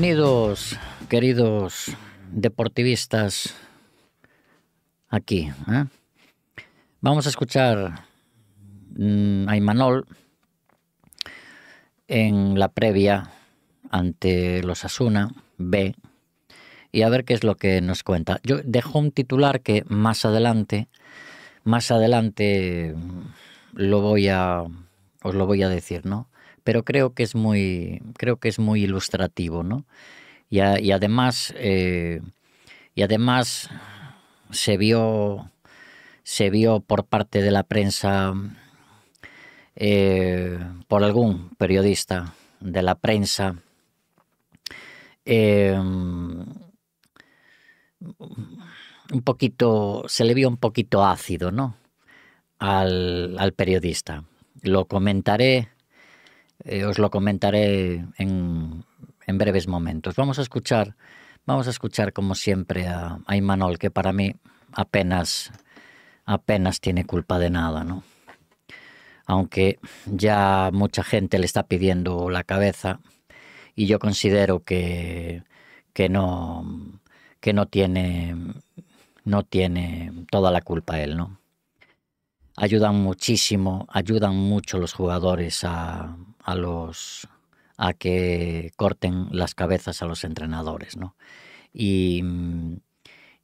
Bienvenidos, queridos deportivistas, aquí. ¿eh? Vamos a escuchar mm, a Imanol en la previa ante los Asuna B y a ver qué es lo que nos cuenta. Yo dejo un titular que más adelante, más adelante lo voy a, os lo voy a decir, ¿no? pero creo que es muy, creo que es muy ilustrativo, ¿no? Y, además, eh, y además se vio, se vio por parte de la prensa, eh, por algún periodista de la prensa, eh, un poquito, se le vio un poquito ácido, ¿no? Al, al periodista. Lo comentaré eh, os lo comentaré en, breves momentos. Vamos a escuchar, vamos a escuchar como siempre a, a Imanol, que para mí apenas, apenas tiene culpa de nada, Aunque ya mucha gente le está pidiendo la cabeza y yo considero que, que no, que no tiene, no tiene toda la culpa él, ¿no? Ayudan muchísimo, ayudan mucho los jugadores a, a los a que corten las cabezas a los entrenadores, ¿no? Y, mm,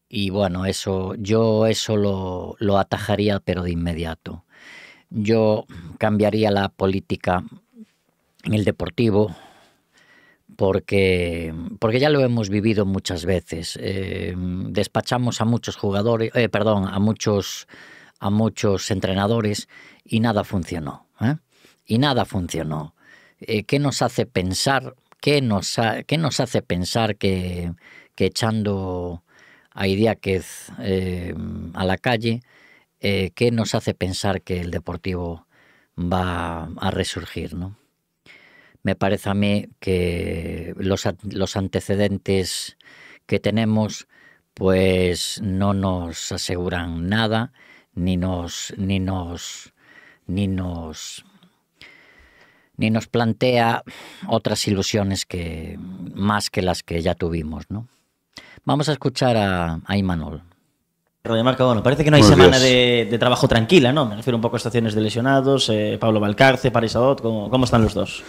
y bueno, eso yo eso lo, lo atajaría, pero de inmediato. Yo cambiaría la política en el deportivo, porque, porque ya lo hemos vivido muchas veces. Eh, despachamos a muchos jugadores, eh, perdón, a muchos, a muchos entrenadores y nada funcionó. ¿eh? Y nada funcionó. Eh, ¿qué nos hace pensar? nos hace pensar que, echando a Idiáquez eh, a la calle, eh, ¿qué nos hace pensar que el deportivo va a resurgir? ¿no? Me parece a mí que los, los antecedentes que tenemos pues no nos aseguran nada ni nos ni nos ni nos ni nos plantea otras ilusiones que más que las que ya tuvimos, ¿no? Vamos a escuchar a, a Imanol. Marca, bueno, parece que no hay semana de, trabajo tranquila, ¿no? Me refiero un poco a estaciones de lesionados, eh, Pablo Valcarce, París ¿cómo, están los dos?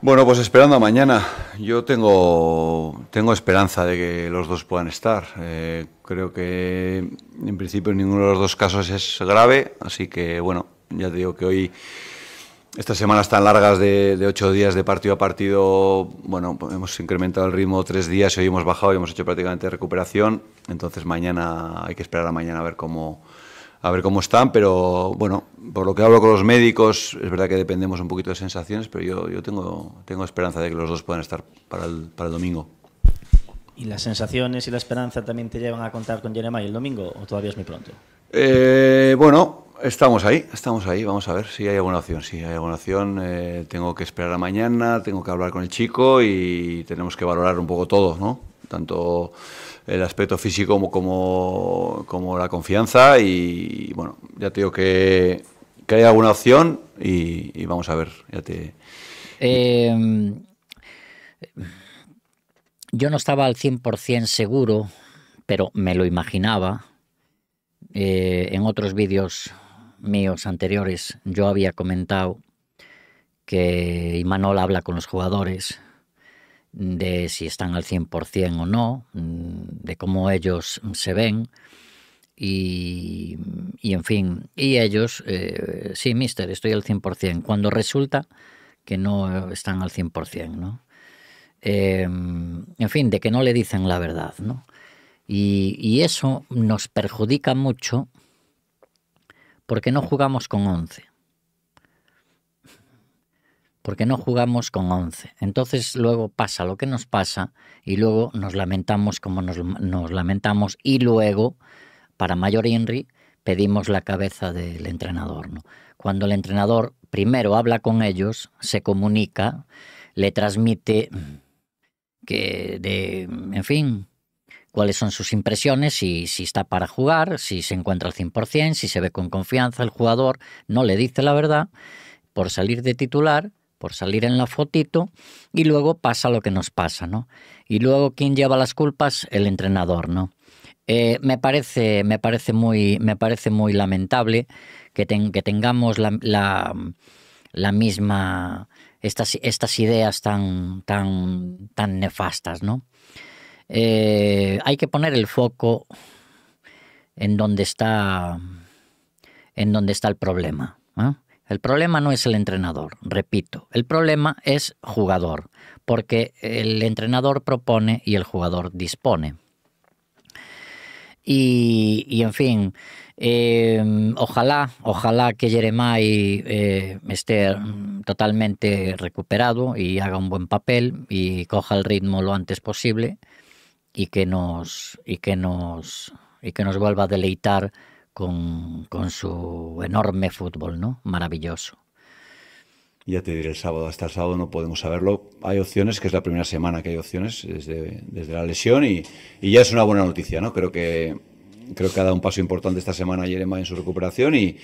Bueno, pues esperando a mañana. Yo tengo, tengo esperanza de que los dos puedan estar. Eh, creo que en principio en ninguno de los dos casos es grave, así que bueno, ya te digo que hoy estas semanas tan largas de, ocho días de partido a partido, bueno, hemos incrementado el ritmo tres días, y hoy hemos bajado y hemos hecho prácticamente recuperación. Entonces mañana hay que esperar a mañana a ver cómo a ver cómo están, pero bueno, por lo que hablo con los médicos, es verdad que dependemos un poquito de sensaciones, pero yo, yo tengo, tengo esperanza de que los dos puedan estar para el, para el domingo. ¿Y las sensaciones y la esperanza también te llevan a contar con Jeremiah el domingo o todavía es muy pronto? Eh, bueno, Estamos ahí, estamos ahí. Vamos a ver si hay alguna opción. Si hay alguna opción, eh, tengo que esperar a mañana, tengo que hablar con el chico y tenemos que valorar un poco todo, ¿no? Tanto el aspecto físico como, como, la confianza y, bueno, ya te digo que, que hay alguna opción y, vamos a ver, em, yo no estaba al 100% seguro, pero me lo imaginaba. Eh, en otros vídeos míos anteriores yo había comentado que Imanol habla con los jugadores de si están al 100% o no, de cómo ellos se ven y, en fin, y ellos, eh, sí, mister, estoy al 100%, cuando resulta que no están al 100%, ¿no? Em, en fin, de que no le dicen la verdad, ¿no? Y, y eso nos perjudica mucho qué no jugamos con 11. Porque no jugamos con 11. Entonces luego pasa lo que nos pasa y luego nos lamentamos como nos, lamentamos y luego, para mayor Henry, pedimos la cabeza del entrenador. ¿no? Cuando el entrenador primero habla con ellos, se comunica, le transmite que, de, en fin, cuáles son sus impresiones, si, si está para jugar, si se encuentra al 100%, si se ve con confianza el jugador, no le dice la verdad, por salir de titular, por salir en la fotito, y luego pasa lo que nos pasa, ¿no? Y luego, ¿quién lleva las culpas? El entrenador, ¿no? Eh, me, parece, me, parece muy, me parece muy lamentable que, que tengamos la, misma, estas, estas ideas tan, tan, tan nefastas, ¿no? Eh, hay que poner el foco en donde está, en donde está el problema. El problema no es el entrenador, repito, el problema es jugador, porque el entrenador propone y el jugador dispone. Y, en fin, em, ojalá, ojalá que Jeremai eh, esté totalmente recuperado y haga un buen papel y coja el ritmo lo antes posible y que nos, y que nos, y que nos vuelva a deleitar con, su enorme fútbol, ¿no? Maravilloso. Ya te diré el sábado, hasta el sábado no podemos saberlo. Hay opciones, que es la primera semana que hay opciones desde, desde la lesión y, ya es una buena noticia, ¿no? Creo que, creo que ha dado un paso importante esta semana Yerema en su recuperación y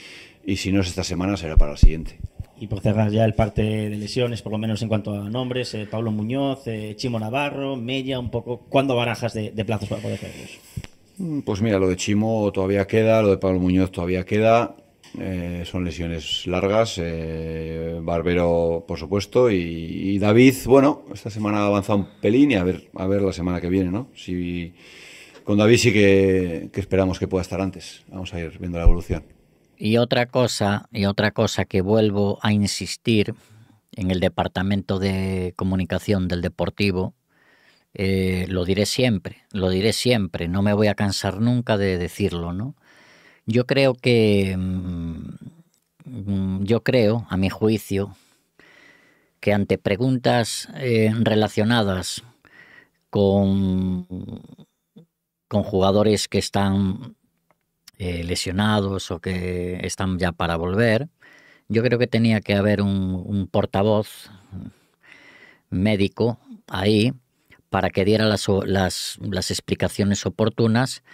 si no es esta semana será para la siguiente y por cerrar ya el parte de lesiones, por lo menos en cuanto a nombres, eh, Pablo Muñoz, eh, Chimo Navarro, Mella, un poco, ¿cuándo barajas de, plazos para poder hacerlos? Mm, pues mira, lo de Chimo todavía queda, lo de Pablo Muñoz todavía queda, eh, son lesiones largas, Barbero por supuesto, y, David, bueno, esta semana ha avanzado un pelín y a ver, a ver la semana que viene, ¿no? Si, con David sí que esperamos que pueda estar antes, vamos a ir viendo la evolución. Y otra cosa, y otra cosa que vuelvo a insistir en el departamento de comunicación del Deportivo, eh, lo diré siempre, lo diré siempre, no me voy a cansar nunca de decirlo, ¿no? Yo creo que, mm, yo creo, a mi juicio, que ante preguntas eh, relacionadas con, con jugadores que están eh, lesionados o que están ya para volver. Yo creo que tenía que haber un, portavoz médico ahí para que diera las, explicaciones oportunas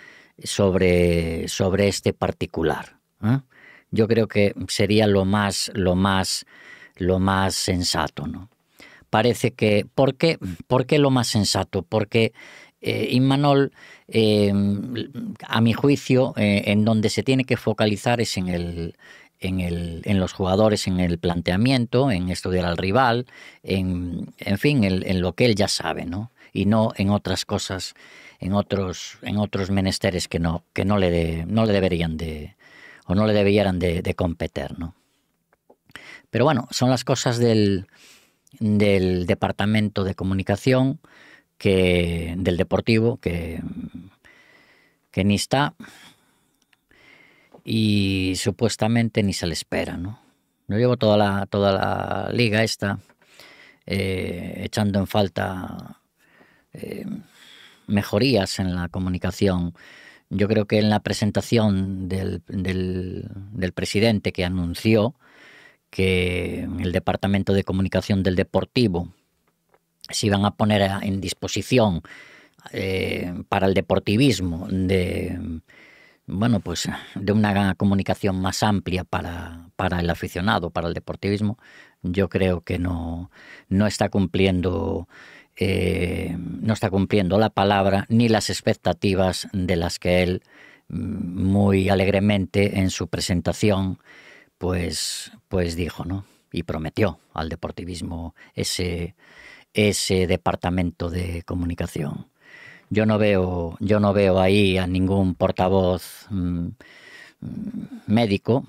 sobre, sobre este particular. ¿eh? Yo creo que sería lo más, lo más, lo más sensato. ¿no? Parece que. ¿por qué, ¿Por qué lo más sensato? Porque eh, Inmanol, eh, a mi juicio, eh, en donde se tiene que focalizar es en el, en, el, en, los jugadores, en el planteamiento, en estudiar al rival, en, en fin, en, lo que él ya sabe, ¿no? Y no en otras cosas, en otros, en otros menesteres que no, que no le, no le deberían de, o no le deberían de, de competir, ¿no? Pero bueno, son las cosas del, del Departamento de Comunicación que, del Deportivo, que, que ni está y supuestamente ni se le espera, ¿no? Yo llevo toda la, toda la liga esta eh, echando en falta eh, mejorías en la comunicación. Yo creo que en la presentación del, del presidente que anunció que el Departamento de Comunicación del Deportivo se iban a poner en disposición eh, para el deportivismo de bueno pues de una comunicación más amplia para, para el aficionado, para el deportivismo, yo creo que no, no está cumpliendo eh, no está cumpliendo la palabra ni las expectativas de las que él mm, muy alegremente en su presentación pues pues dijo, ¿no? Y prometió al deportivismo ese ese departamento de comunicación. Yo no veo, yo no veo ahí a ningún portavoz mm, mm, médico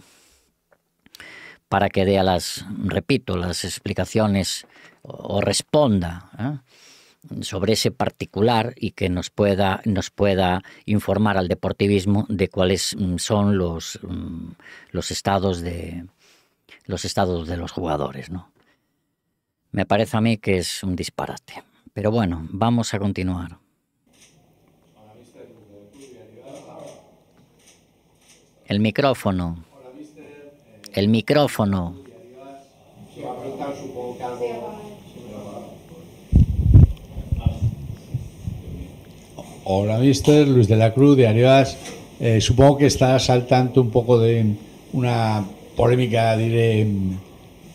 para que dé a las, repito, las explicaciones o, responda. ¿eh? sobre ese particular y que nos pueda, nos pueda informar al deportivismo de cuáles mm, son los, los, estados de, los estados de los jugadores. ¿no? Me parece a mí que es un disparate. Pero bueno, vamos a continuar. El micrófono. El micrófono. Hola, mister. Luis de la Cruz, de Arias. Eh, supongo que estás saltando un poco de una polémica, diré,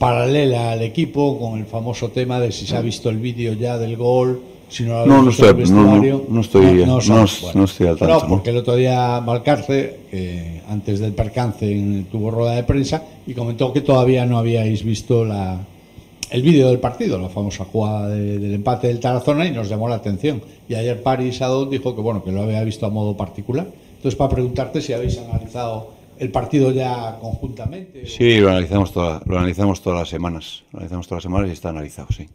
paralela al equipo con el famoso tema de si se ha mm. visto el vídeo ya del gol. Si no, no, no, estoy, no, estoy, al tanto. porque el otro día Balcarce eh, antes del percance, tuvo rueda de prensa y comentó que todavía no habíais visto la, el vídeo del partido, la famosa jugada del empate del Tarazona y nos llamó la atención. Y ayer Paris Adón dijo que bueno que lo había visto a modo particular. Entonces, para preguntarte si habéis analizado el partido ya conjuntamente? Sí, lo analizamos, toda, lo analizamos todas las semanas. Lo analizamos todas las semanas y está analizado, sí.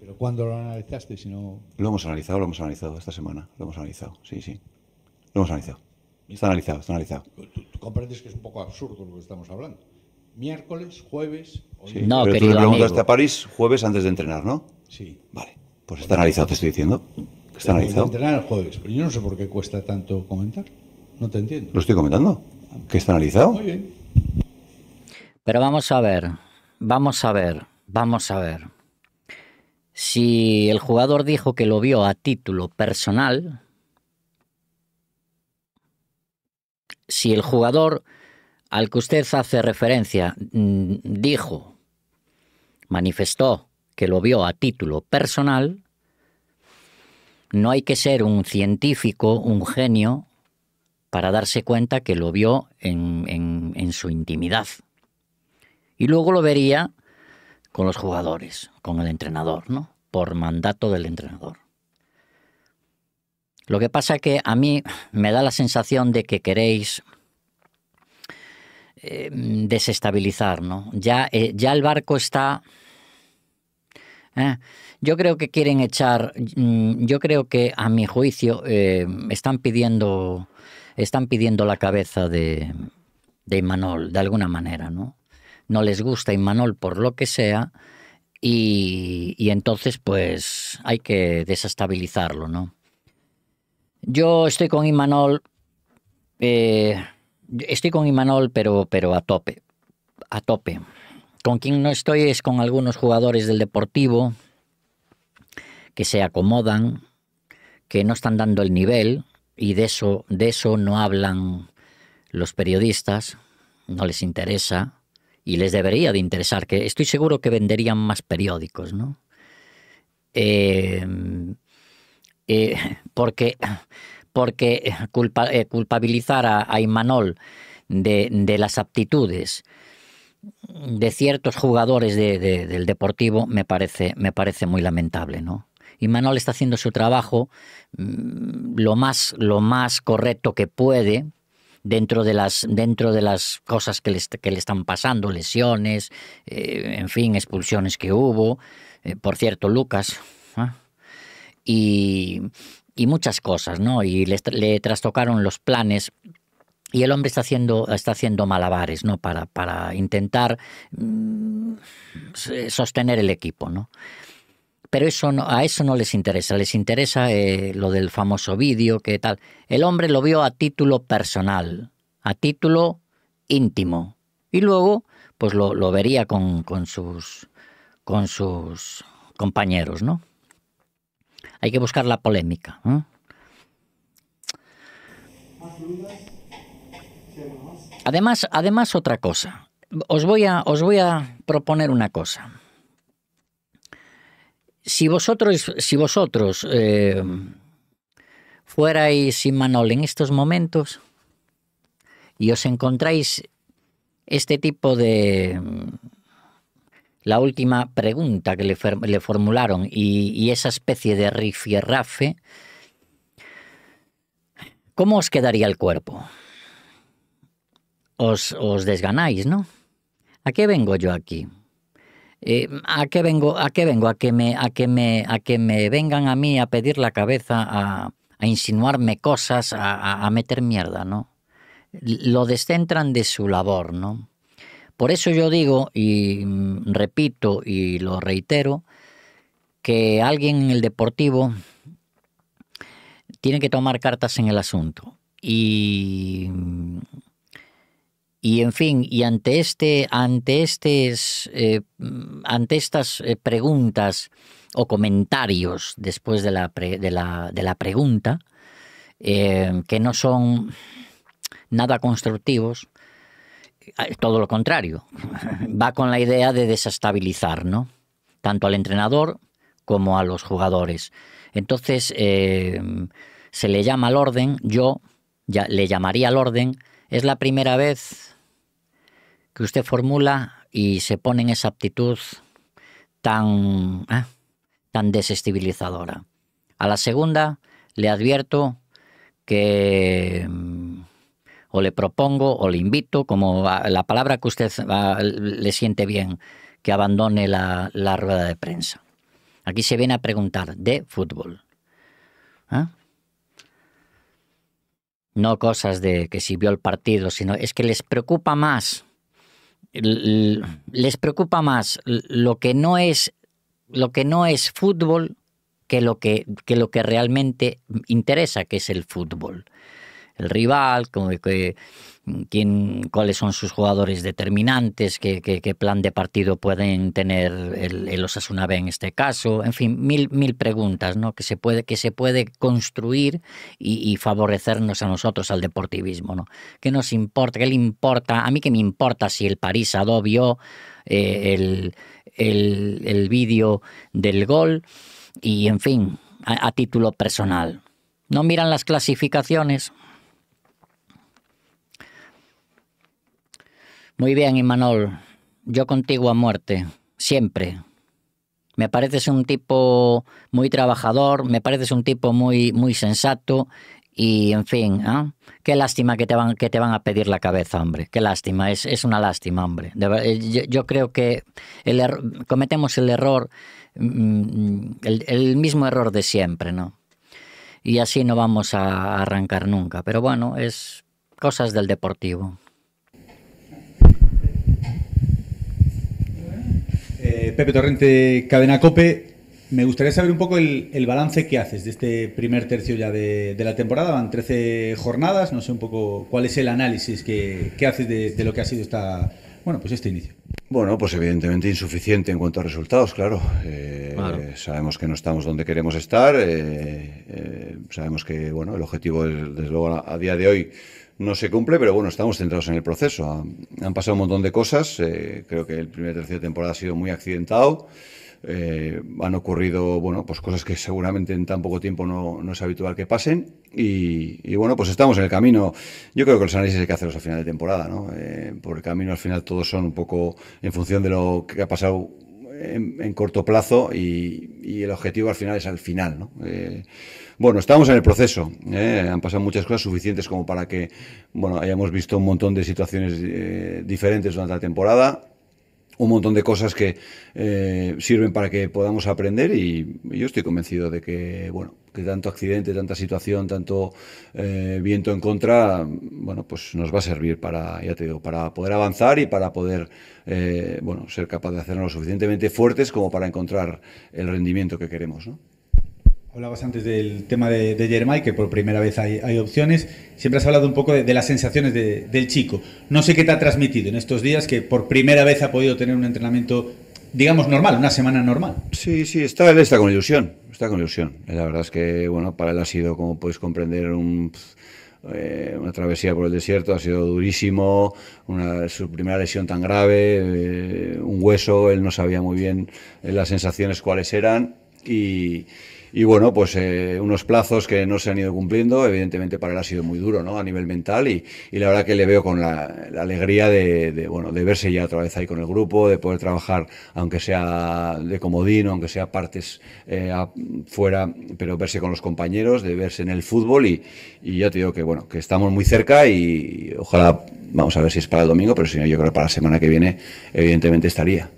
¿Pero cuándo lo analizaste? Si Lo hemos analizado, lo hemos analizado esta semana. Lo hemos analizado, sí, sí. Lo hemos analizado. Está analizado, está analizado. ¿Tú, comprendes que es un poco absurdo lo que estamos hablando? Miércoles, jueves... no, pero tú le preguntaste a París jueves antes de entrenar, ¿no? Sí. Vale, pues está analizado, te estoy diciendo. Está analizado. Entrenar el jueves, pero yo no sé por qué cuesta tanto comentar. No te entiendo. Lo estoy comentando que está analizado. Pero vamos a ver, vamos a ver, vamos a ver. Si el jugador dijo que lo vio a título personal, si el jugador al que usted hace referencia mm, dijo, manifestó que lo vio a título personal, no hay que ser un científico, un genio, para darse cuenta que lo vio en, su intimidad. Y luego lo vería con los jugadores, con el entrenador, ¿no? Por mandato del entrenador. Lo que pasa es que a mí me da la sensación de que queréis eh, desestabilizar, ¿no? Ya, eh, ya el barco está... ¿eh? yo creo que quieren echar, mm, yo creo que a mi juicio están pidiendo están pidiendo la cabeza de, Imanol, de alguna manera, ¿no? No les gusta Imanol por lo que sea y, y entonces pues hay que desestabilizarlo, ¿no? Yo estoy con Imanol, eh, estoy con Imanol pero, pero a tope, a tope. Con quien no estoy es con algunos jugadores del Deportivo que se acomodan, que no están dando el nivel, y de eso, de eso no hablan los periodistas, no les interesa y les debería de interesar, que estoy seguro que venderían más periódicos, ¿no? Eh, eh, porque, porque eh, culpabilizar a, Imanol de, las aptitudes de ciertos jugadores del deportivo me parece, me parece muy lamentable, ¿no? y Manuel está haciendo su trabajo mm, lo más, lo más correcto que puede dentro de las, dentro de las cosas que le, están pasando, lesiones, eh, en fin, expulsiones que hubo, eh, por cierto, Lucas, ¿ah? y, muchas cosas, ¿no? Y le, trastocaron los planes y el hombre está haciendo, está haciendo malabares, ¿no? Para, para intentar mm, sostener el equipo, ¿no? Pero eso a eso no les interesa, les interesa eh, lo del famoso vídeo, que tal. El hombre lo vio a título personal, a título íntimo. Y luego, pues lo, vería con, con, sus, con sus compañeros, ¿no? Hay que buscar la polémica. ¿eh? Además, además otra cosa. Os voy a, os voy a proponer una cosa si vosotros, si vosotros eh, fuerais Imanol en estos momentos y os encontráis este tipo de... Mm, la última pregunta que le, formularon y, esa especie de rifierrafe, ¿cómo os quedaría el cuerpo? Os, os desganáis, ¿no? ¿A qué vengo yo aquí? Eh, ¿A qué vengo? ¿A qué vengo? A que me, a que me, a que me vengan a mí a pedir la cabeza, a, insinuarme cosas, a, a, meter mierda, ¿no? Lo descentran de su labor, ¿no? Por eso yo digo, y repito y lo reitero, que alguien en el deportivo tiene que tomar cartas en el asunto. Y y en fin, y ante este, ante eh, ante estas eh, preguntas o comentarios después de la, de la, de la pregunta, eh, que no son nada constructivos, todo lo contrario, va con la idea de desestabilizar, ¿no? Tanto al entrenador como a los jugadores. Entonces, se le llama al orden, yo le llamaría al orden, es la primera vez que usted formula y se pone en esa actitud tan, ah, tan desestabilizadora. A la segunda le advierto que mm, o le propongo o le invito, como la palabra que usted ah, le siente bien, que abandone la, rueda de prensa. Aquí se viene a preguntar de fútbol. ¿Ah? No cosas de que si vio el partido, sino es que les preocupa más les preocupa más lo que no es lo que no es fútbol que lo que, que lo que realmente interesa que es el fútbol el rival, como que, quién, cuáles son sus jugadores determinantes, qué, plan de partido pueden tener el, el, Osasuna en este caso, en fin, mil, mil preguntas ¿no? que, se puede, que se puede construir y, favorecernos a nosotros, al deportivismo. ¿no? ¿Qué nos importa? ¿Qué le importa? A mí que me importa si el París adobió eh, el, el vídeo del gol y, en fin, a, a título personal. No miran las clasificaciones, Muy bien, Imanol. Yo contigo a muerte, siempre. Me pareces un tipo muy trabajador, me pareces un tipo muy, muy sensato y, en fin, ¿ah? qué lástima que te, van, que te van a pedir la cabeza, hombre. Qué lástima, es, una lástima, hombre. Eh, yo, yo, creo que cometemos el error, mm, el, el mismo error de siempre, ¿no? Y así no vamos a arrancar nunca. Pero bueno, es cosas del deportivo. Pepe Torrente, Cadena Cope. Me gustaría saber un poco el, balance que haces de este primer tercio ya de, la temporada. Van 13 jornadas. No sé un poco cuál es el análisis que, haces de, lo que ha sido esta, bueno, pues este inicio. Bueno, pues evidentemente insuficiente en cuanto a resultados, claro. Eh, sabemos que no estamos donde queremos estar. Eh, eh, sabemos que bueno, el objetivo, es, desde luego, a día de hoy no se cumple, pero bueno, estamos centrados en el proceso. Han, pasado un montón de cosas, eh, creo que el primer tercio de temporada ha sido muy accidentado. Eh, han ocurrido bueno, pues cosas que seguramente en tan poco tiempo no, es habitual que pasen. Y, bueno, pues estamos en el camino. Yo creo que los análisis hay que hacerlos a final de temporada, ¿no? Eh, por el camino al final todos son un poco en función de lo que ha pasado en, corto plazo y, el objetivo al final es al final. ¿no? Eh, bueno, estamos en el proceso. ¿eh? Han pasado muchas cosas suficientes como para que bueno, hayamos visto un montón de situaciones eh, diferentes durante la temporada. Un montón de cosas que sirven para que podamos aprender y yo estoy convencido de que, bueno, que tanto accidente, tanta situación, tanto eh, viento en contra, bueno, pues nos va a servir para, ya te digo, para poder avanzar y para poder, eh, bueno, ser capaz de hacernos lo suficientemente fuertes como para encontrar el rendimiento que queremos, ¿no? Hablabas antes del tema de, de que por primera vez hay, opciones. Siempre has hablado un poco de, las sensaciones del chico. No sé qué te ha transmitido en estos días que por primera vez ha podido tener un entrenamiento digamos, normal, una semana normal. Sí, sí, está, él está con ilusión, está con ilusión. La verdad es que, bueno, para él ha sido, como puedes comprender, un eh, una travesía por el desierto, ha sido durísimo, una, su primera lesión tan grave, eh, un hueso, él no sabía muy bien eh, las sensaciones cuáles eran y, y bueno, pues eh, unos plazos que no se han ido cumpliendo, evidentemente para él ha sido muy duro, ¿no? A nivel mental y, la verdad que le veo con la, alegría de, de, bueno, de verse ya otra vez ahí con el grupo, de poder trabajar, aunque sea de comodino, aunque sea partes eh, fuera, pero verse con los compañeros, de verse en el fútbol y, y ya te digo que, bueno, que estamos muy cerca y ojalá, vamos a ver si es para el domingo, pero si no, yo creo que para la semana que viene evidentemente estaría.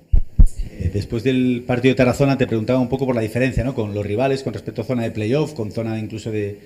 Eh, después del partido de Tarazona te preguntaba un poco por la diferencia ¿no? con los rivales con respecto a zona de playoff, con zona incluso de,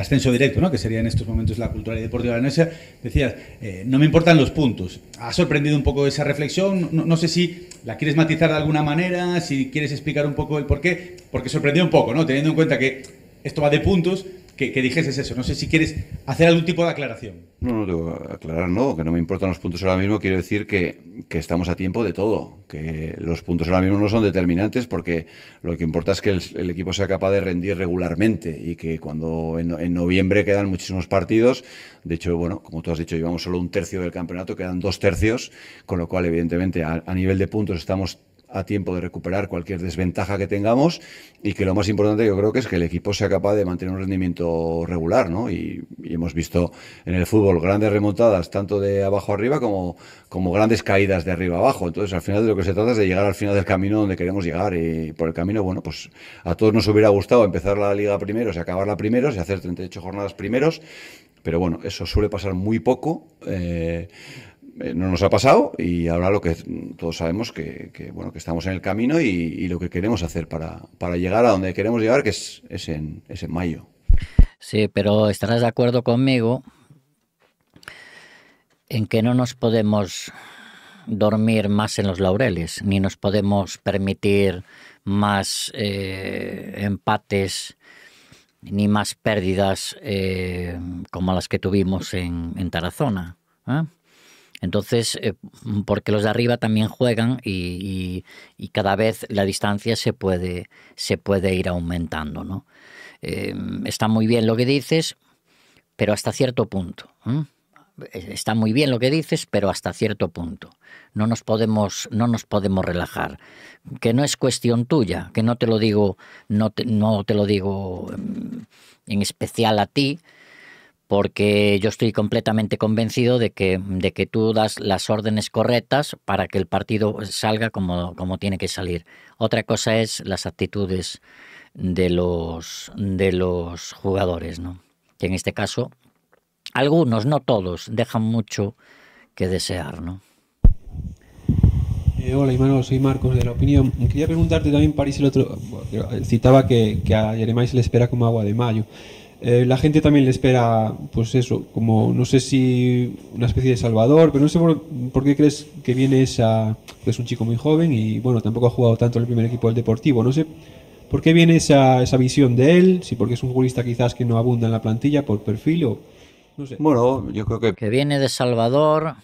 ascenso directo, ¿no? que sería en estos momentos la cultura y deportiva leonesa, decías, eh, no me importan los puntos. ¿Ha sorprendido un poco esa reflexión? No, sé si la quieres matizar de alguna manera, si quieres explicar un poco el por qué, porque sorprendió un poco, ¿no? teniendo en cuenta que esto va de puntos, que, dijes eso. No sé si quieres hacer algún tipo de aclaración. No, no, aclarar no, que no me importan los puntos ahora mismo. Quiero decir que, estamos a tiempo de todo, que los puntos ahora mismo no son determinantes porque lo que importa es que el, equipo sea capaz de rendir regularmente y que cuando en, noviembre quedan muchísimos partidos, de hecho, bueno, como tú has dicho, llevamos solo un tercio del campeonato, quedan dos tercios, con lo cual evidentemente a nivel de puntos estamos a tiempo de recuperar cualquier desventaja que tengamos y que lo más importante yo creo que es que el equipo sea capaz de mantener un rendimiento regular, ¿no? Y, hemos visto en el fútbol grandes remontadas, tanto de abajo arriba como, como grandes caídas de arriba abajo. Entonces, al final de lo que se trata es de llegar al final del camino donde queremos llegar y por el camino, bueno, pues a todos nos hubiera gustado empezar la liga primeros y acabarla primeros y hacer 38 jornadas primeros, pero bueno, eso suele pasar muy poco. Eh, eh, no nos ha pasado y ahora lo que todos sabemos que, que bueno que estamos en el camino y, lo que queremos hacer para, llegar a donde queremos llegar que es, en, mayo sí pero estarás de acuerdo conmigo en que no nos podemos dormir más en los laureles ni nos podemos permitir más eh, empates ni más pérdidas eh, como las que tuvimos en, Tarazona entonces, eh, porque los de arriba también juegan y, cada vez la distancia se puede, se puede ir aumentando. ¿no? Eh, está muy bien lo que dices, pero hasta cierto punto. Eh, está muy bien lo que dices, pero hasta cierto punto. No nos podemos, relajar. Que no es cuestión tuya, que no te lo digo, no te lo digo em, en especial a ti, porque yo estoy completamente convencido de que, de que tú das las órdenes correctas para que el partido salga como, como tiene que salir. Otra cosa es las actitudes de los, de los jugadores, ¿no? que en este caso algunos, no todos, dejan mucho que desear. ¿no? Eh, hola, Imanol, soy Marcos de La Opinión. Quería preguntarte también, París, el otro, citaba que, que a se le espera como agua de mayo. Eh, la gente también le espera, pues eso, como no sé si una especie de salvador, pero no sé por, qué crees que viene esa. Es un chico muy joven y bueno, tampoco ha jugado tanto en el primer equipo del Deportivo, no sé. ¿Por qué viene esa, esa visión de él? Si porque es un futbolista quizás que no abunda en la plantilla por perfil o no sé. Bueno, yo creo que que viene de Salvador,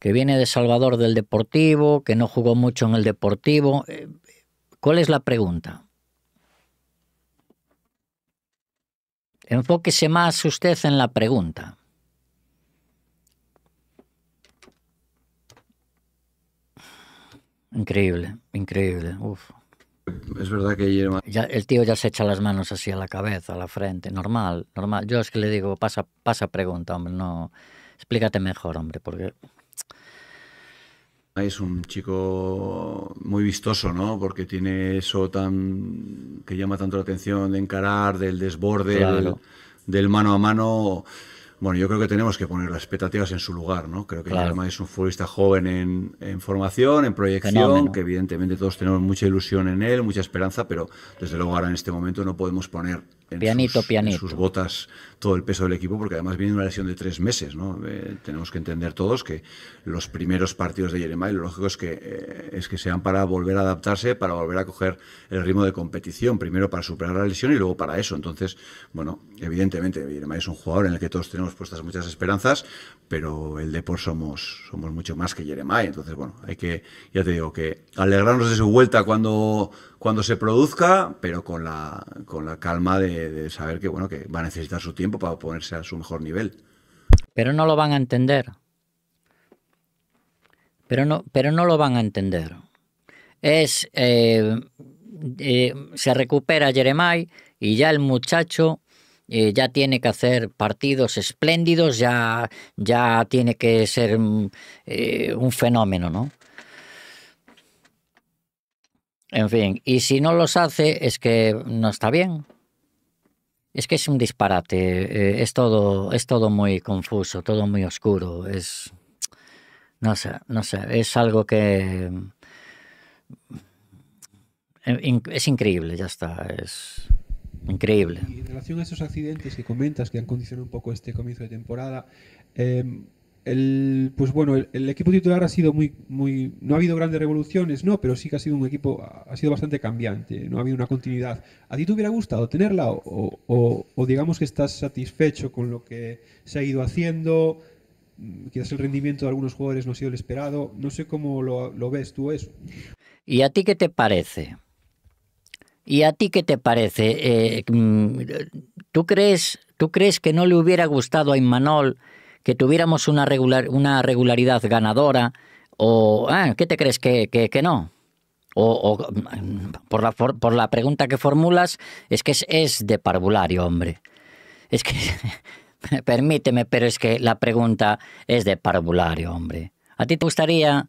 que viene de Salvador del Deportivo, que no jugó mucho en el Deportivo. Eh, ¿Cuál es la pregunta? Enfóquese más usted en la pregunta. Increíble, increíble. Es verdad que el tío ya se echa las manos así a la cabeza, a la frente. Normal, normal. Yo es que le digo, pasa, pasa pregunta, hombre, no. Explícate mejor, hombre, porque es un chico muy vistoso, ¿no? Porque tiene eso tan que llama tanto la atención de encarar, del desborde, del, mano a mano. Bueno, yo creo que tenemos que poner las expectativas en su lugar, ¿no? Creo que además es un futbolista joven en, formación, en proyección, que evidentemente todos tenemos mucha ilusión en él, mucha esperanza, pero desde luego ahora en este momento no podemos poner pianito, sus, pianito. sus botas todo el peso del equipo, porque además viene una lesión de tres meses. ¿no? Eh, tenemos que entender todos que los primeros partidos de Yeremay, lo lógico es que, eh, es que sean para volver a adaptarse, para volver a coger el ritmo de competición, primero para superar la lesión y luego para eso. Entonces, bueno, evidentemente, Yeremay es un jugador en el que todos tenemos puestas muchas esperanzas, pero el Depor somos, somos mucho más que Jeremiah. Entonces, bueno, hay que, ya te digo, que alegrarnos de su vuelta cuando, cuando se produzca, pero con la, con la calma de, saber que, bueno, que va a necesitar su tiempo para ponerse a su mejor nivel. Pero no lo van a entender. Pero no, pero no lo van a entender. Es. Eh, eh, se recupera Jeremiah y ya el muchacho eh, ya tiene que hacer partidos espléndidos, ya, ya tiene que ser eh, un fenómeno, ¿no? En fin, y si no los hace es que no está bien. Es que es un disparate, eh, es, todo, es todo muy confuso, todo muy oscuro, es... No sé, no sé, es algo que... Es increíble, ya está, es... Increíble. Y en relación a esos accidentes que comentas que han condicionado un poco este comienzo de temporada, em, el, pues bueno, el, equipo titular ha sido muy, muy, no ha habido grandes revoluciones, no, pero sí que ha sido un equipo, ha sido bastante cambiante, no ha habido una continuidad. ¿A ti te hubiera gustado tenerla o, digamos que estás satisfecho con lo que se ha ido haciendo? Mm, quizás el rendimiento de algunos jugadores no ha sido el esperado. No sé cómo lo, lo ves tú eso. ¿Y a ti qué te parece? ¿Y a ti qué te parece? Eh, mm, ¿tú, crees, ¿Tú crees que no le hubiera gustado a Imanol que tuviéramos una, una regularidad ganadora? ¿O ah, qué te crees que, no? O, mm, por, la, por, la, pregunta que formulas, es que es, de parvulario, hombre. Es que, permíteme, pero es que la pregunta es de parvulario, hombre. ¿A ti te gustaría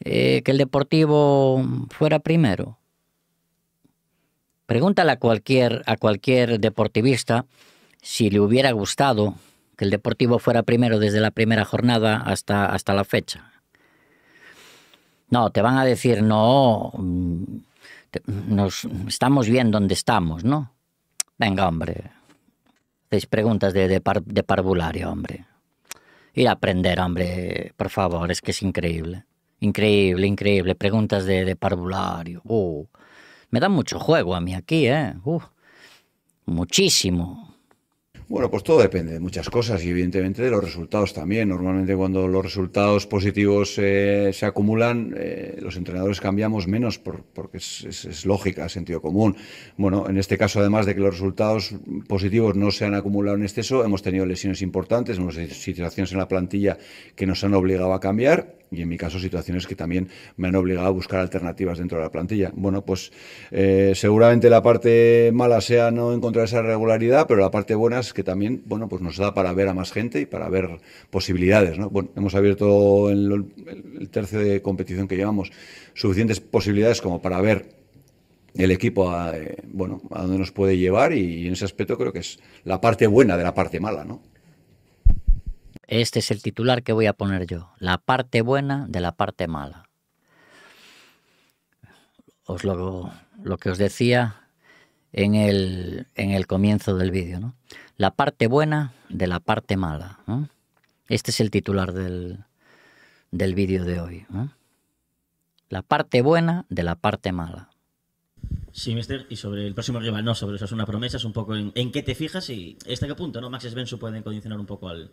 eh, que el Deportivo fuera primero? Pregúntale a cualquier, a cualquier deportivista si le hubiera gustado que el Deportivo fuera primero desde la primera jornada hasta, hasta la fecha. No, te van a decir, no, mm, nos, estamos bien donde estamos, ¿no? Venga, hombre, Haces preguntas de, de, parvulario, hombre. Ir a aprender, hombre, por favor, es que es increíble. Increíble, increíble. Preguntas de, de parvulario. Oh. Me dan mucho juego a mí aquí, ¿eh? muchísimo. Bueno, pues todo depende de muchas cosas y evidentemente de los resultados también. Normalmente cuando los resultados positivos eh, se acumulan, eh, los entrenadores cambiamos menos porque es, es, lógica, sentido común. Bueno, en este caso además de que los resultados positivos no se han acumulado en exceso, hemos tenido lesiones importantes, hemos tenido situaciones en la plantilla que nos han obligado a cambiar y en mi caso situaciones que también me han obligado a buscar alternativas dentro de la plantilla. Bueno, pues eh, seguramente la parte mala sea no encontrar esa regularidad, pero la parte buena es que también, bueno, pues nos da para ver a más gente y para ver posibilidades, ¿no? Bueno, hemos abierto en el tercio de competición que llevamos suficientes posibilidades como para ver el equipo a, eh, bueno, a dónde nos puede llevar y en ese aspecto creo que es la parte buena de la parte mala, ¿no? Este es el titular que voy a poner yo, la parte buena de la parte mala. Os lo, lo que os decía en el, comienzo del vídeo, La parte buena de la parte mala. Este es el titular del, vídeo de hoy. La parte buena de la parte mala. Sí, mister, y sobre el próximo rival, no, sobre es una promesas, un poco en, qué te fijas y hasta qué punto, ¿no? Max su pueden condicionar un poco al,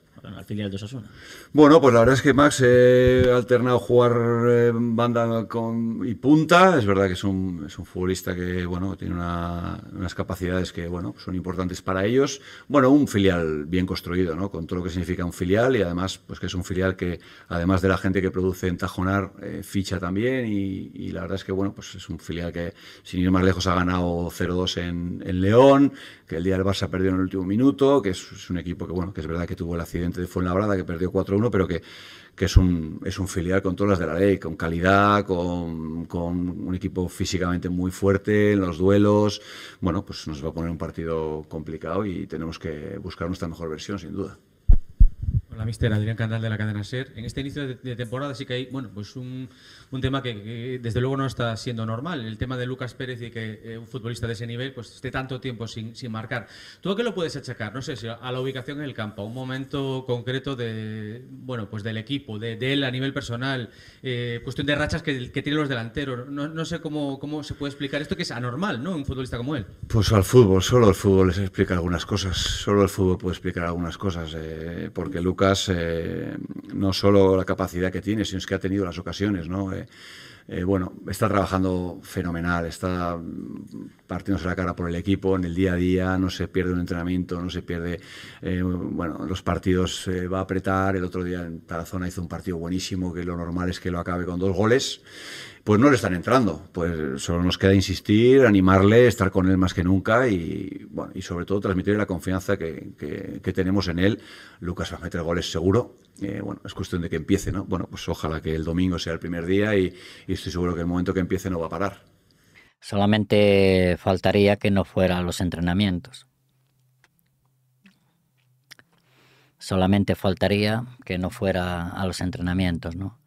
filial de Osasuna. Bueno, pues la verdad es que Max eh, ha alternado jugar eh, banda con, y punta, es verdad que es un, es un futbolista que, bueno, tiene unas capacidades que, bueno, son importantes para ellos. Bueno, un filial bien construido, ¿no? Con todo lo que significa un filial y además, pues que es un filial que, además de la gente que produce en Tajonar, eh, ficha también y, y, la verdad es que, bueno, pues es un filial que, sin ir más Tejos ha ganado 0-2 en, León, que el día del Barça perdió en el último minuto, que es, un equipo que, bueno, que es verdad que tuvo el accidente de Fuenlabrada, que perdió 4-1, pero que, que es, un, es un filial con todas las de la ley, con calidad, con, con, un equipo físicamente muy fuerte en los duelos. Bueno, pues nos va a poner un partido complicado y tenemos que buscar nuestra mejor versión, sin duda la mister Adrián Candal de la cadena SER. En este inicio de, temporada sí que hay, bueno, pues un, un tema que, desde luego no está siendo normal, el tema de Lucas Pérez y que eh, un futbolista de ese nivel pues esté tanto tiempo sin, sin marcar. ¿Tú a qué lo puedes achacar? No sé, si a la ubicación en el campo, a un momento concreto de, bueno, pues del equipo, de, él a nivel personal, eh, cuestión de rachas que, que tienen los delanteros. No, sé cómo, cómo se puede explicar esto que es anormal, ¿no? Un futbolista como él. Pues al fútbol, solo el fútbol les explica algunas cosas, solo el fútbol puede explicar algunas cosas, eh, porque Lucas eh, no solo la capacidad que tiene, sino que ha tenido las ocasiones, ¿no? Eh, eh, bueno, está trabajando fenomenal, está mm, partiéndose la cara por el equipo en el día a día, no se pierde un entrenamiento, no se pierde, bueno, los partidos se va a apretar, el otro día en Tarazona hizo un partido buenísimo, que lo normal es que lo acabe con dos goles, pues no le están entrando. Pues solo nos queda insistir, animarle, estar con él más que nunca y, sobre todo transmitirle la confianza que, tenemos en él. Lucas va a meter goles seguro. Eh, bueno, es cuestión de que empiece, ¿no? Bueno, pues ojalá que el domingo sea el primer día y, y estoy seguro que el momento que empiece no va a parar. Solamente faltaría que no fuera a los entrenamientos. Solamente faltaría que no fuera a los entrenamientos, ¿no?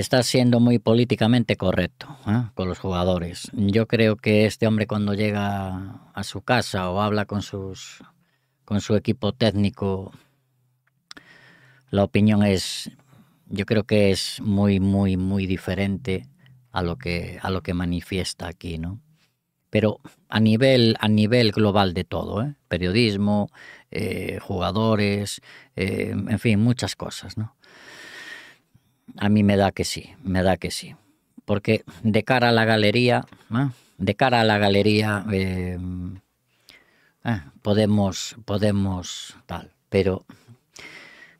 está siendo muy políticamente correcto ¿eh? con los jugadores. Yo creo que este hombre cuando llega a su casa o habla con, sus, con su equipo técnico, la opinión es, yo creo que es muy, muy, muy diferente a lo que, a lo que manifiesta aquí, ¿no? Pero a nivel, a nivel global de todo, ¿eh? periodismo, eh, jugadores, en fin, muchas cosas, ¿no? a mí me da que sí, me da que sí. Porque de cara a la galería, de cara a la galería eh, eh, podemos, podemos tal, pero,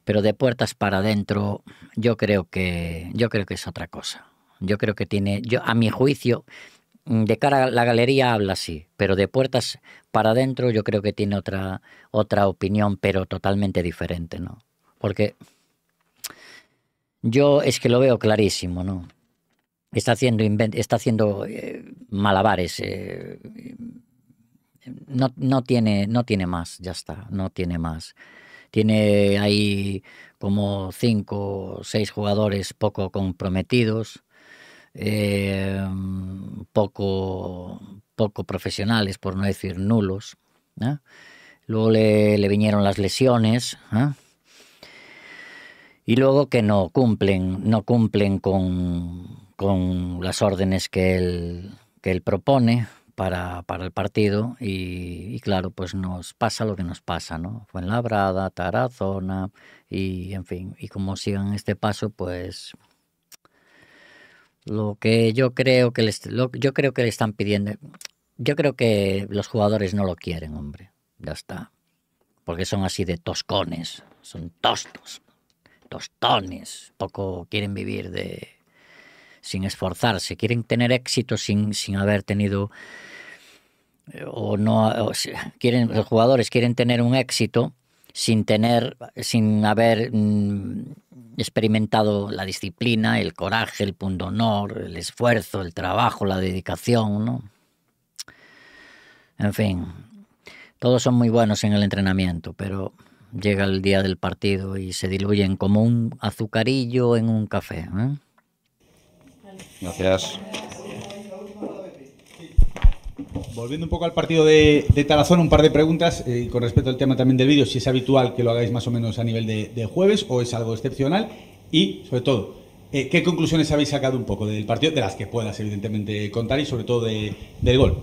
pero de puertas para adentro yo creo que, yo creo que es otra cosa. Yo creo que tiene, yo a mi juicio, de cara a la galería habla así, pero de puertas para adentro yo creo que tiene otra, otra opinión, pero totalmente diferente, ¿no? Porque yo es que lo veo clarísimo, ¿no? Está haciendo, está haciendo eh, malabares. Eh, no, no, tiene, no tiene más, ya está, no tiene más. Tiene ahí como cinco o seis jugadores poco comprometidos, eh, poco, poco profesionales, por no decir nulos. Luego le, le vinieron las lesiones y luego que no cumplen, no cumplen con, con las órdenes que él, que él propone para, el partido y, claro, pues nos pasa lo que nos pasa, ¿no? Fuenlabrada, Tarazona y en fin, y como sigan este paso, pues lo que yo creo que les, yo creo que le están pidiendo, yo creo que los jugadores no lo quieren, hombre, ya está, porque son así de toscones, son tostos tostones, poco quieren vivir de sin esforzarse, quieren tener éxito sin, sin haber tenido eh, o no quieren los jugadores quieren tener un éxito sin tener sin haber mm, experimentado la disciplina, el coraje, el pundonor, el esfuerzo, el trabajo, la dedicación, ¿no? En fin, todos son muy buenos en el entrenamiento, pero llega el día del partido y se diluyen como un azucarillo en un café. ¿eh? Gracias. Volviendo un poco al partido de, Talazón, un par de preguntas eh, con respecto al tema también del vídeo, si es habitual que lo hagáis más o menos a nivel de, jueves o es algo excepcional y, sobre todo, eh, ¿qué conclusiones habéis sacado un poco del partido, de las que puedas evidentemente contar y sobre todo del gol?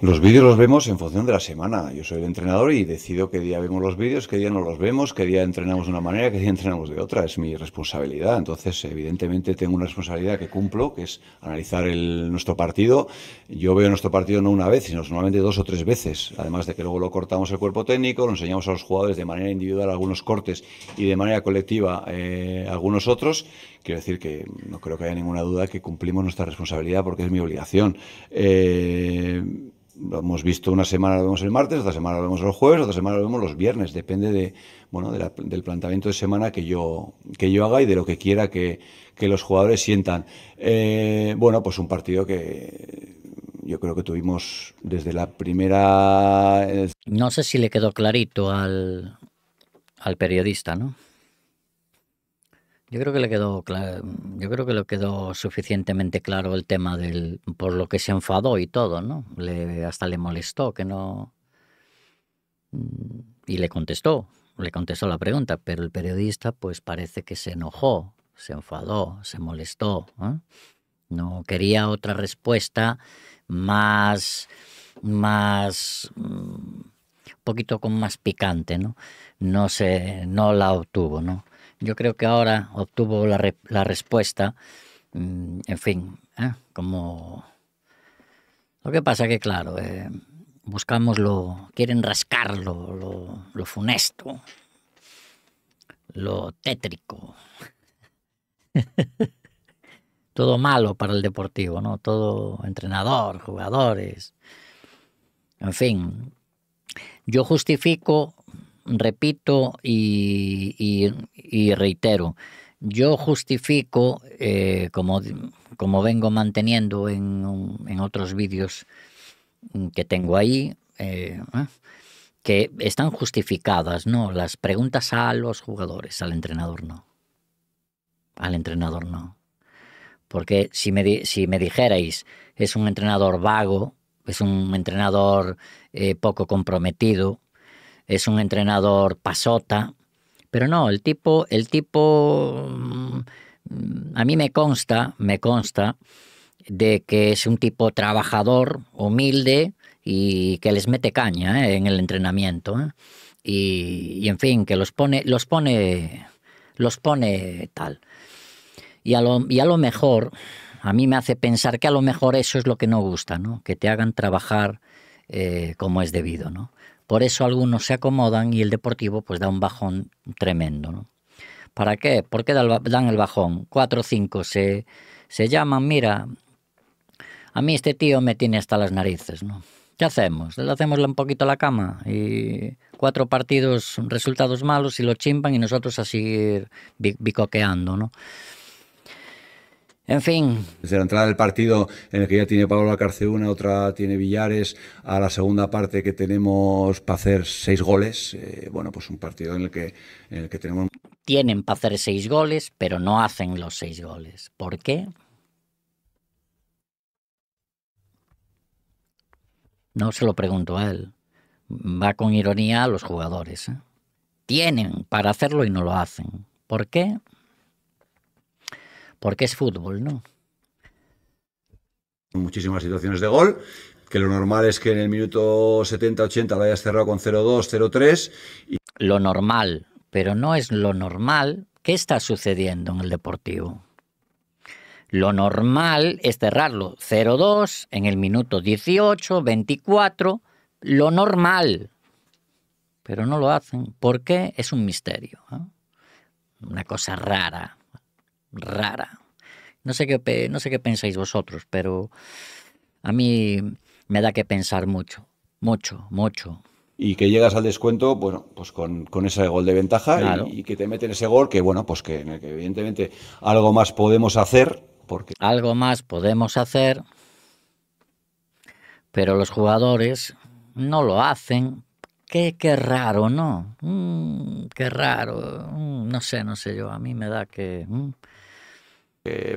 Los vídeos los vemos en función de la semana. Yo soy el entrenador y decido qué día vemos los vídeos, qué día no los vemos, qué día entrenamos de una manera, qué día entrenamos de otra. Es mi responsabilidad. Entonces, evidentemente, tengo una responsabilidad que cumplo, que es analizar el, nuestro partido. Yo veo nuestro partido no una vez, sino normalmente dos o tres veces. Además de que luego lo cortamos el cuerpo técnico, lo enseñamos a los jugadores de manera individual algunos cortes y de manera colectiva eh, algunos otros. Quiero decir que no creo que haya ninguna duda que cumplimos nuestra responsabilidad porque es mi obligación. Eh, lo hemos visto una semana lo vemos el martes, otra semana lo vemos los jueves, otra semana lo vemos los viernes, depende de, bueno, del planteamiento de semana que yo, que yo haga y de lo que quiera que, los jugadores sientan. Eh, bueno, pues un partido que yo creo que tuvimos desde la primera... Eh, no sé si le quedó clarito al periodista, ¿no? Yo creo que le quedó mm, yo creo que quedó suficientemente claro el tema del por lo que se enfadó y todo, ¿no? Le, hasta le molestó que no mm, y le contestó, le contestó la pregunta, pero el periodista pues parece que se enojó, se enfadó, se molestó, ¿eh? no quería otra respuesta más más mm, un poquito con más picante, ¿no? No se no la obtuvo, ¿no? Yo creo que ahora obtuvo la, respuesta, mm, en fin, ¿eh? como... Lo que pasa que, claro, eh, buscamos lo... quieren rascarlo, lo funesto, lo tétrico. todo malo para el deportivo, ¿no? Todo entrenador, jugadores. En fin, yo justifico repito y, reitero, yo justifico, eh, como, vengo manteniendo en, otros vídeos que tengo ahí, eh, ¿eh? que están justificadas, ¿no? Las preguntas a los jugadores, al entrenador no. Al entrenador no. Porque si me, si me dijerais, es un entrenador vago, es un entrenador poco comprometido, es un entrenador pasota, pero no, el tipo, el tipo, mm, a mí me consta, me consta de que es un tipo trabajador, humilde y que les mete caña eh, en el entrenamiento. Eh. Y, en fin, que los pone, los pone, los pone tal. Y a, lo, y a lo mejor, a mí me hace pensar que a lo mejor eso es lo que no gusta, ¿no? Que te hagan trabajar eh, como es debido, ¿no? Por eso algunos se acomodan y el Deportivo pues da un bajón tremendo. ¿Para qué? ¿Por qué dan el bajón? Cuatro o cinco se, se llaman, mira, a mí este tío me tiene hasta las narices, ¿no? ¿Qué hacemos? Le hacemos un poquito la cama y cuatro partidos, resultados malos y lo chimpan y nosotros a seguir bicoqueando, ¿no? En fin. Desde la entrada del partido en el que ya tiene Pablo una, otra tiene Villares, a la segunda parte que tenemos para hacer seis goles, eh, bueno, pues un partido en el que, el que tenemos... Tienen para hacer seis goles, pero no hacen los seis goles. ¿Por qué? No se lo pregunto a él. Va con ironía a los jugadores. ¿eh? Tienen para hacerlo y no lo hacen. ¿Por qué? porque es fútbol, ¿no? Muchísimas situaciones de gol, que lo normal es que en el minuto 70-80 lo hayas cerrado con 0-2, 0-3. Y... Lo normal, pero no es lo normal. ¿Qué está sucediendo en el Deportivo? Lo normal es cerrarlo 0-2 en el minuto 18, 24, lo normal. Pero no lo hacen. ¿Por qué? Es un misterio. ¿eh? Una cosa rara rara. No sé qué, no sé qué pensáis vosotros, pero a mí me da que pensar mucho, mucho, mucho. Y que llegas al descuento, bueno, pues con, ese gol de ventaja y, que te meten ese gol, que bueno, pues que, evidentemente algo más podemos hacer. Porque... Algo más podemos hacer, pero los jugadores no lo hacen. Qué, qué raro, ¿no? Mm, qué raro. Mm, no sé, no sé yo. A mí me da que... Mm,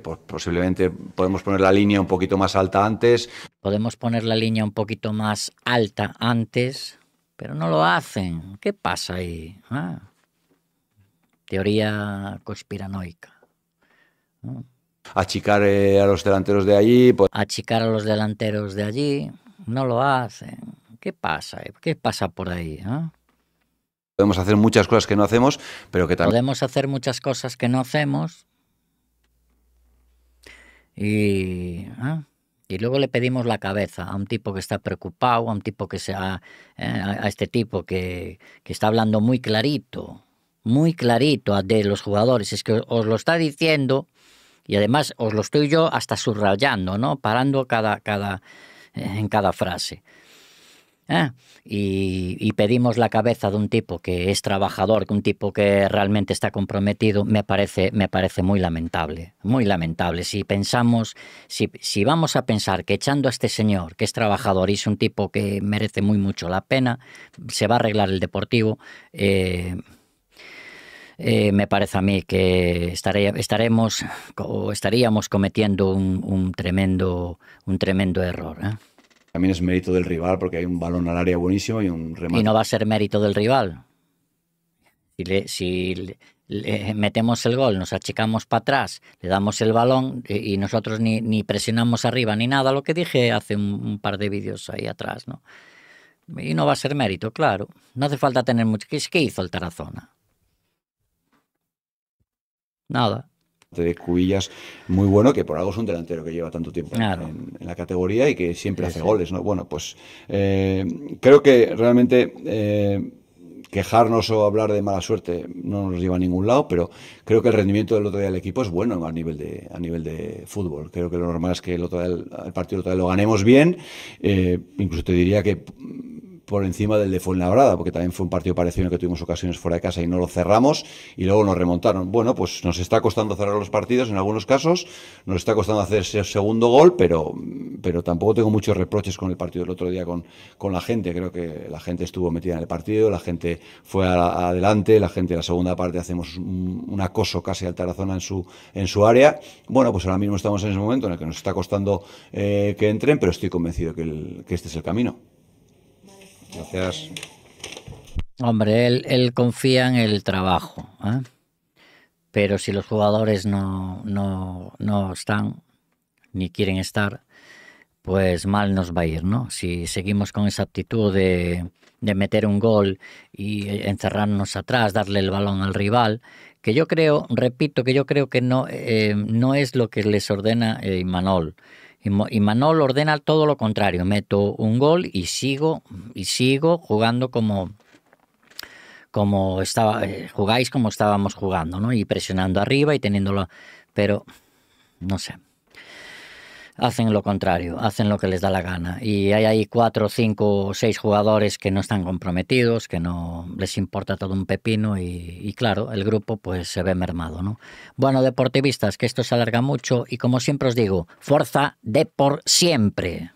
pues, posiblemente podemos poner la línea un poquito más alta antes. Podemos poner la línea un poquito más alta antes, pero no lo hacen. ¿Qué pasa ahí? Ah, teoría conspiranoica. Achicar eh, a los delanteros de allí. Pues, Achicar a los delanteros de allí. No lo hacen. ¿Qué pasa? ¿Qué pasa por ahí? Ah? Podemos hacer muchas cosas que no hacemos, pero que también... Podemos hacer muchas cosas que no hacemos, y, ah, y luego le pedimos la cabeza a un tipo que está preocupado, a un tipo que se eh, a este tipo que, está hablando muy clarito, muy clarito de los jugadores. Es que os lo está diciendo y además os lo estoy yo hasta subrayando, ¿no? Parando cada, cada, eh, en cada frase. ¿eh? y, pedimos la cabeza de un tipo que es trabajador, que un tipo que realmente está comprometido, me parece, me parece muy lamentable, muy lamentable. Si pensamos, si, vamos a pensar que echando a este señor, que es trabajador y es un tipo que merece muy mucho la pena, se va a arreglar el deportivo. Eh, eh, me parece a mí que estaremos o estaríamos cometiendo un, tremendo un tremendo error. También es mérito del rival porque hay un balón al área buenísimo y un remate. Y no va a ser mérito del rival. Si, le, metemos el gol, nos achicamos para atrás, le damos el balón eh, y, nosotros ni, presionamos arriba ni nada, lo que dije hace un, par de vídeos ahí atrás, ¿no? Y no va a ser mérito, claro. No hace falta tener mucho. ¿Qué, qué hizo el Tarazona? Nada de Cubillas muy bueno, que por algo es un delantero que lleva tanto tiempo en, la categoría y que siempre hace goles, ¿no? Bueno, pues eh, creo que realmente eh, quejarnos o hablar de mala suerte no nos lleva a ningún lado, pero creo que el rendimiento del otro día del equipo es bueno a nivel de, a nivel de fútbol. Creo que lo normal es que el, otro el partido el otro día lo ganemos bien. Eh, incluso te diría que por encima del de Fuenlabrada, porque también fue un partido parecido en el que tuvimos ocasiones fuera de casa y no lo cerramos y luego nos remontaron. Bueno, pues nos está costando cerrar los partidos en algunos casos, nos está costando hacer ese segundo gol, pero, pero tampoco tengo muchos reproches con el partido del otro día con, con la gente. Creo que la gente estuvo metida en el partido, la gente fue adelante, la gente en la segunda parte hacemos un, acoso casi al Tarazona en su, en su área. Bueno, pues ahora mismo estamos en ese momento en el que nos está costando eh, que entren, pero estoy convencido que este es el camino. Gracias. Hombre, él, él confía en el trabajo. ¿eh? Pero si los jugadores no, no, están ni quieren estar, pues mal nos va a ir, ¿no? Si seguimos con esa actitud de, de, meter un gol y encerrarnos atrás, darle el balón al rival, que yo creo, repito, que yo creo que no, eh, es lo que les ordena eh, Imanol. Y Manol ordena todo lo contrario. Meto un gol y sigo y sigo jugando como como estaba eh, jugáis como estábamos jugando, ¿no? Y presionando arriba y teniéndolo, pero no sé hacen lo contrario, hacen lo que les da la gana. Y hay ahí cuatro, cinco, seis jugadores que no están comprometidos, que no les importa todo un pepino y, claro, el grupo pues se ve mermado, ¿no? Bueno, deportivistas, que esto se alarga mucho y como siempre os digo, fuerza de por siempre.